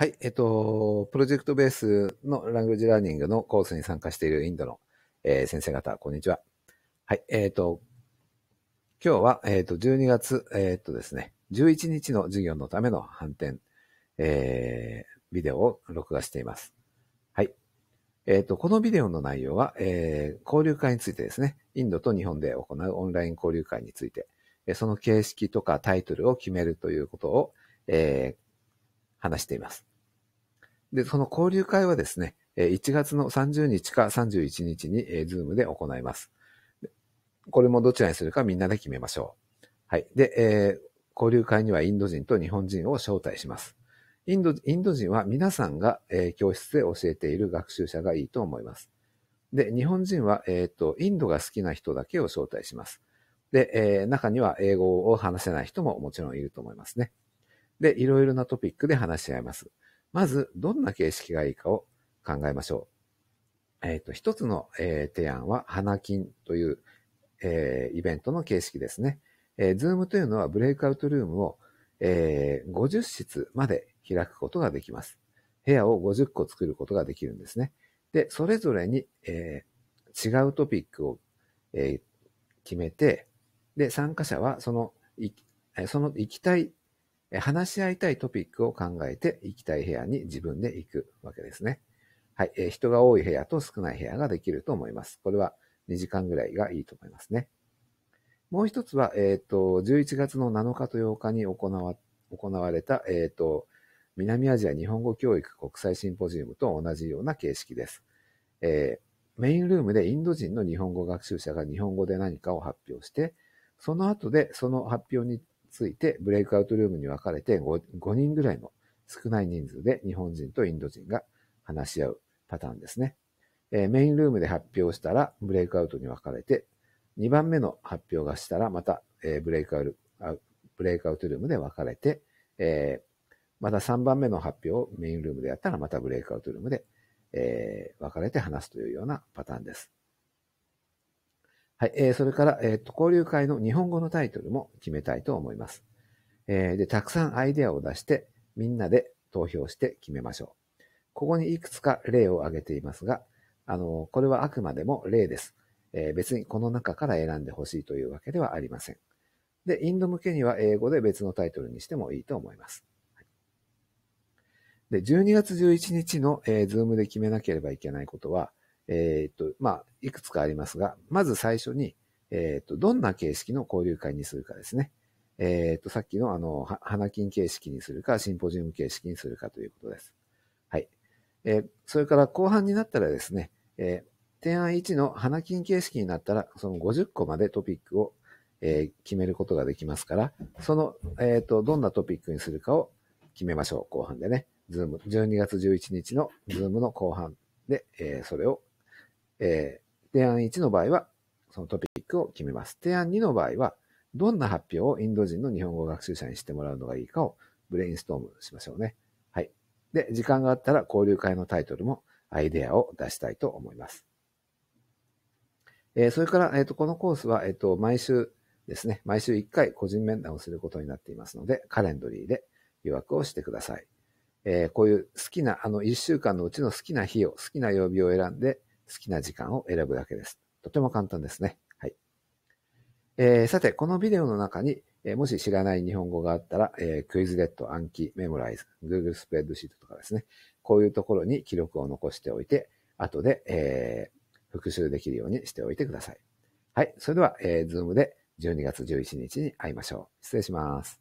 はい、えっと、プロジェクトベースのラングジラーニングのコースに参加しているインドの、えー、先生方、こんにちは。はい、えっ、ー、と、今日は、えっ、ー、と、12月、えっ、とですね、11日の授業のための反転、えー、ビデオを録画しています。はい。えっ、と、このビデオの内容は、えー、交流会についてですね、インドと日本で行うオンライン交流会について、その形式とかタイトルを決めるということを、えー、話しています。で、その交流会はですね、1月の30日か31日にズームで行います。これもどちらにするかみんなで決めましょう。はい。で、えー、交流会にはインド人と日本人を招待します。インド、インド人は皆さんが、えー、教室で教えている学習者がいいと思います。で、日本人は、えっ、ー、と、インドが好きな人だけを招待します。で、えー、中には英語を話せない人ももちろんいると思いますね。で、いろいろなトピックで話し合います。まず、どんな形式がいいかを考えましょう。えっ、ー、と、一つの、えー、提案は、花金という、えー、イベントの形式ですね。えー、ズームというのはブレイクアウトルームを、えー、50室まで開くことができます。部屋を50個作ることができるんですね。で、それぞれに、えー、違うトピックを、えー、決めて、で、参加者はその、その行きたい話し合いたいトピックを考えて行きたい部屋に自分で行くわけですね。はい。人が多い部屋と少ない部屋ができると思います。これは2時間ぐらいがいいと思いますね。もう一つは、えっ、ー、と、11月の7日と8日に行わ行われた、えっ、ー、と、南アジア日本語教育国際シンポジウムと同じような形式です。えー、メインルームでインド人の日本語学習者が日本語で何かを発表して、その後でその発表についてブレイクアウトルームに分かれて 5, 5人ぐらいの少ない人数で日本人とインド人が話し合うパターンですね。えー、メインルームで発表したらブレイクアウトに分かれて、2番目の発表がしたらまた、えー、ブレイクアウト、ブレイクアウトルームで分かれて、えー、また3番目の発表をメインルームでやったらまたブレイクアウトルームで、えー、分かれて話すというようなパターンです。はい。えー、それから、えっ、ー、と、交流会の日本語のタイトルも決めたいと思います。えー、で、たくさんアイデアを出して、みんなで投票して決めましょう。ここにいくつか例を挙げていますが、あの、これはあくまでも例です。えー、別にこの中から選んでほしいというわけではありません。で、インド向けには英語で別のタイトルにしてもいいと思います。で、12月11日の、えー、ズームで決めなければいけないことは、えっ、と、まあ、いくつかありますが、まず最初に、えっ、と、どんな形式の交流会にするかですね。えっ、と、さっきのあの、花金形式にするか、シンポジウム形式にするかということです。はい。えそれから後半になったらですね、え提案1の花金形式になったら、その50個までトピックを、え決めることができますから、その、えっ、と、どんなトピックにするかを決めましょう。後半でね。ズーム、12月11日のズームの後半で、えそれをえー、提案1の場合は、そのトピックを決めます。提案2の場合は、どんな発表をインド人の日本語学習者にしてもらうのがいいかをブレインストームしましょうね。はい。で、時間があったら交流会のタイトルもアイデアを出したいと思います。えー、それから、えっ、ー、と、このコースは、えっ、ー、と、毎週ですね、毎週1回個人面談をすることになっていますので、カレンドリーで予約をしてください。えこういう好きな、あの、1週間のうちの好きな日を、好きな曜日を選んで、好きな時間を選ぶだけです。とても簡単ですね。はい。えー、さて、このビデオの中に、えー、もし知らない日本語があったら、えー、クイズレット、暗記、メモライズ、Google スプレッドシートとかですね。こういうところに記録を残しておいて、後で、えー、復習できるようにしておいてください。はい。それでは、えー、Zoom で12月11日に会いましょう。失礼します。